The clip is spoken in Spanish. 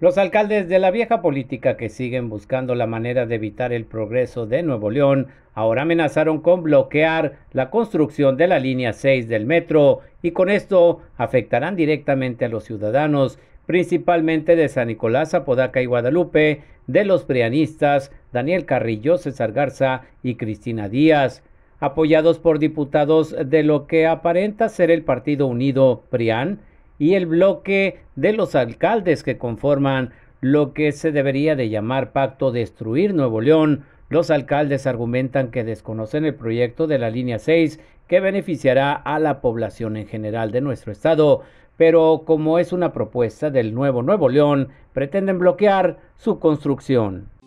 Los alcaldes de la vieja política que siguen buscando la manera de evitar el progreso de Nuevo León ahora amenazaron con bloquear la construcción de la línea 6 del metro y con esto afectarán directamente a los ciudadanos, principalmente de San Nicolás, Apodaca y Guadalupe, de los prianistas Daniel Carrillo, César Garza y Cristina Díaz, apoyados por diputados de lo que aparenta ser el Partido Unido PRIAN y el bloque de los alcaldes que conforman lo que se debería de llamar Pacto Destruir Nuevo León. Los alcaldes argumentan que desconocen el proyecto de la línea 6 que beneficiará a la población en general de nuestro estado, pero como es una propuesta del nuevo Nuevo León, pretenden bloquear su construcción.